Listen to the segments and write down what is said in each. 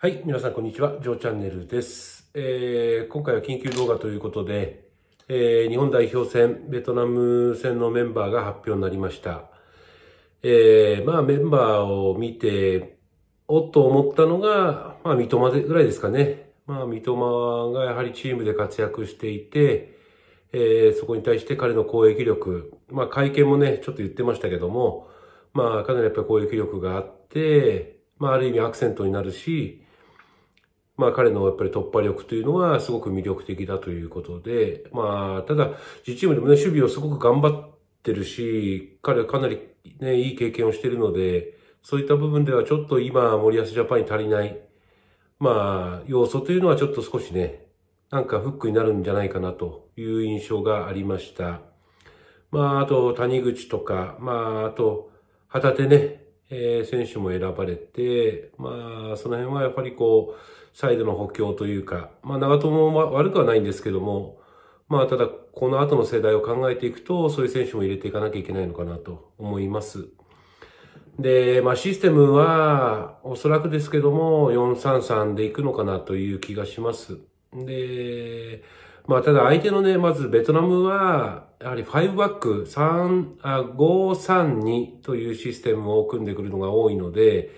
はい、皆さんこんにちは。ジョーチャンネルです。えー、今回は緊急動画ということで、えー、日本代表戦、ベトナム戦のメンバーが発表になりました。えー、まあメンバーを見て、おっと思ったのが、まあ三笘ぐらいですかね。まあ三笘がやはりチームで活躍していて、えー、そこに対して彼の攻撃力、まあ会見もね、ちょっと言ってましたけども、まあかなりやっぱり攻撃力があって、まあある意味アクセントになるし、まあ彼のやっぱり突破力というのはすごく魅力的だということで、まあただ、自チームでもね、守備をすごく頑張ってるし、彼はかなりね、いい経験をしてるので、そういった部分ではちょっと今、森保ジャパンに足りない、まあ、要素というのはちょっと少しね、なんかフックになるんじゃないかなという印象がありました。まあ、あと、谷口とか、まあ、あと、旗手ね、えー、選手も選ばれて、まあ、その辺はやっぱりこう、サイドの補強というか、まあ、長友も悪くはないんですけども、まあ、ただ、この後の世代を考えていくと、そういう選手も入れていかなきゃいけないのかなと思います。で、まあ、システムは、おそらくですけども、433でいくのかなという気がします。で、まあ、ただ相手のね、まずベトナムは、やはり5バック、3、あ532というシステムを組んでくるのが多いので、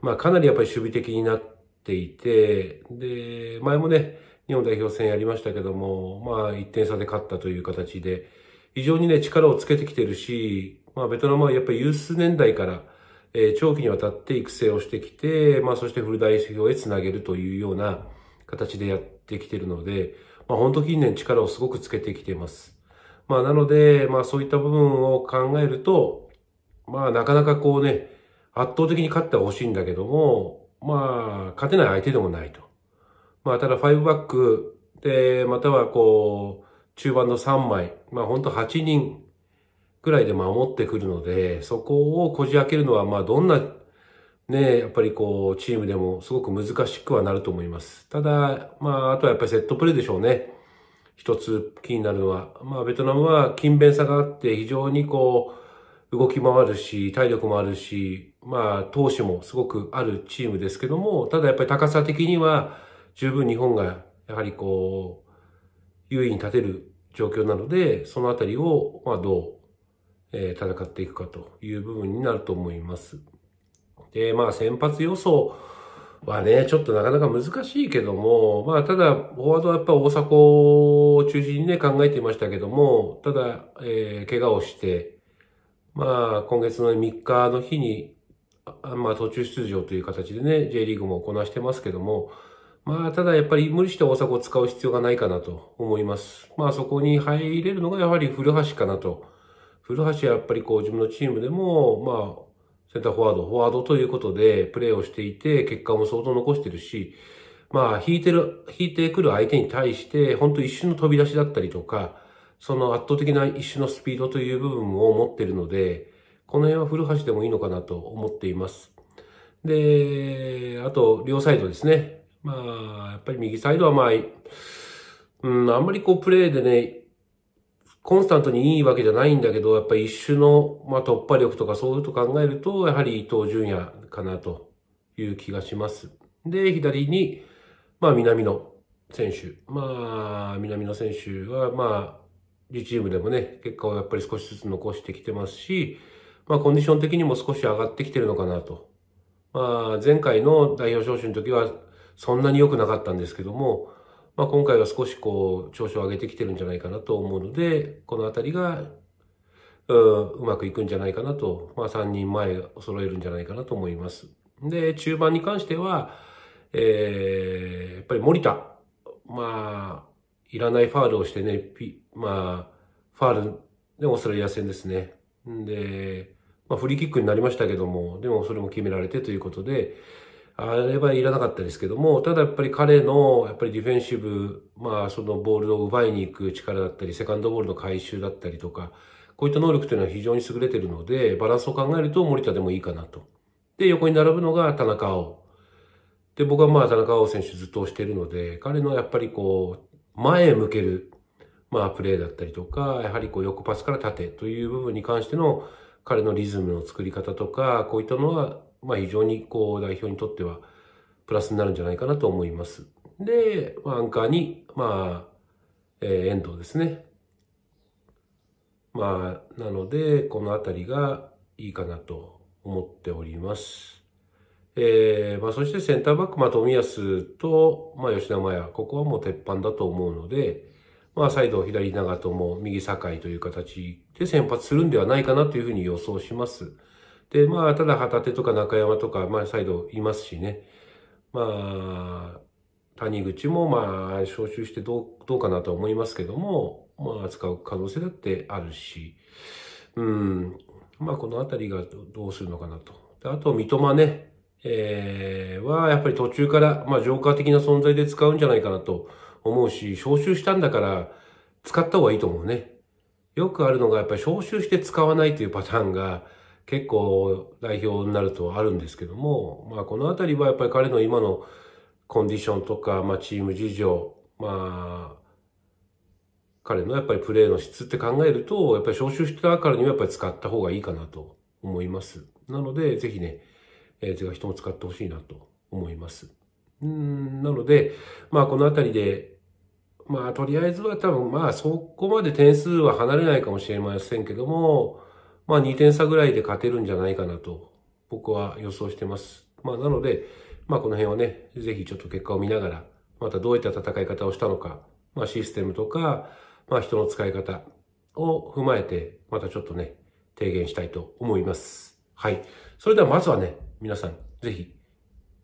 まあ、かなりやっぱり守備的になっていて、で、前もね、日本代表戦やりましたけども、まあ、1点差で勝ったという形で、非常にね、力をつけてきてるし、まあ、ベトナムはやっぱりユース年代から、えー、長期にわたって育成をしてきて、まあ、そしてフル代表へつなげるというような形でやってきてるので、まあ、本当近年力をすごくつけてきています。まあ、なので、まあ、そういった部分を考えると、まあ、なかなかこうね、圧倒的に勝ってほしいんだけども、まあ、勝てない相手でもないと。まあ、ただ、5バックで、またはこう、中盤の3枚、まあ、本当8人ぐらいで守ってくるので、そこをこじ開けるのは、まあ、どんなね、やっぱりこう、チームでもすごく難しくはなると思います。ただ、まあ、あとはやっぱりセットプレーでしょうね。一つ気になるのは、まあ、ベトナムは勤勉さがあって、非常にこう、動き回るし、体力もあるし、まあ、投手もすごくあるチームですけども、ただやっぱり高さ的には、十分日本が、やはりこう、優位に立てる状況なので、そのあたりを、まあ、どう、戦っていくかという部分になると思います。で、まあ先発予想はね、ちょっとなかなか難しいけども、まあただ、フォワードはやっぱ大阪を中心にね、考えていましたけども、ただ、えー、怪我をして、まあ今月の3日の日に、まあ途中出場という形でね、J リーグもこなしてますけども、まあ、ただやっぱり無理して大阪を使う必要がないかなと思います。まあそこに入れるのがやはり古橋かなと。古橋はやっぱりこう自分のチームでも、まあセンターフォワード、フォワードということでプレーをしていて、結果も相当残してるし、まあ、引いてる、引いてくる相手に対して、本当一瞬の飛び出しだったりとか、その圧倒的な一瞬のスピードという部分を持ってるので、この辺は古橋でもいいのかなと思っています。で、あと、両サイドですね。まあ、やっぱり右サイドはまあ、うん、あんまりこうプレーでね、コンスタントにいいわけじゃないんだけど、やっぱり一種の、まあ、突破力とかそういうと考えると、やはり伊藤純也かなという気がします。で、左に、まあ、南野選手。まあ、南野選手は、まあ、リチームでもね、結果をやっぱり少しずつ残してきてますし、まあ、コンディション的にも少し上がってきてるのかなと。まあ、前回の代表招集の時は、そんなに良くなかったんですけども、まあ、今回は少しこう、調子を上げてきてるんじゃないかなと思うので、このあたりが、うまくいくんじゃないかなと、まあ、3人前揃えるんじゃないかなと思います。で、中盤に関しては、えー、やっぱり森田。まあ、いらないファールをしてね、ピまあ、ファールでオーストラリア戦ですね。で、まあ、フリーキックになりましたけども、でもそれも決められてということで、あればいらなかったですけども、ただやっぱり彼の、やっぱりディフェンシブ、まあそのボールを奪いに行く力だったり、セカンドボールの回収だったりとか、こういった能力というのは非常に優れているので、バランスを考えると森田でもいいかなと。で、横に並ぶのが田中碧。で、僕はまあ田中碧選手ずっと推しているので、彼のやっぱりこう、前へ向ける、まあプレーだったりとか、やはりこう横パスから縦という部分に関しての彼のリズムの作り方とか、こういったのはまあ非常にこう代表にとってはプラスになるんじゃないかなと思います。で、まあ、アンカーに、まあ、えー、遠藤ですね。まあ、なので、この辺りがいいかなと思っております。えー、まあ、そしてセンターバック、まあ、冨安と、まあ、吉田麻也、ここはもう鉄板だと思うので、まあ、サイド左長友、右酒井という形で先発するんではないかなというふうに予想します。で、まあ、ただ旗手とか中山とか、まあ、再度いますしね。まあ、谷口も、まあ、招集してどう、どうかなとは思いますけども、まあ、扱う可能性だってあるし、うん。まあ、このあたりがどうするのかなと。であと、三笘ね、えー、は、やっぱり途中から、まあ、ジョーカー的な存在で使うんじゃないかなと思うし、招集したんだから、使った方がいいと思うね。よくあるのが、やっぱり招集して使わないというパターンが、結構代表になるとあるんですけども、まあ、この辺りはやっぱり彼の今のコンディションとか、まあ、チーム事情、まあ、彼のやっぱりプレーの質って考えると、やっぱり招集したからにはやっぱり使った方がいいかなと思います。なので、ぜひね、えー、ぜひ人も使ってほしいなと思います。うん、なので、まあこの辺りで、まあとりあえずは多分まあそこまで点数は離れないかもしれませんけども、まあ2点差ぐらいで勝てるんじゃないかなと、僕は予想してます。まあなので、まあこの辺をね、ぜひちょっと結果を見ながら、またどういった戦い方をしたのか、まあシステムとか、まあ人の使い方を踏まえて、またちょっとね、提言したいと思います。はい。それではまずはね、皆さん、ぜひ、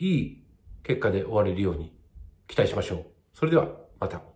いい結果で終われるように期待しましょう。それでは、また。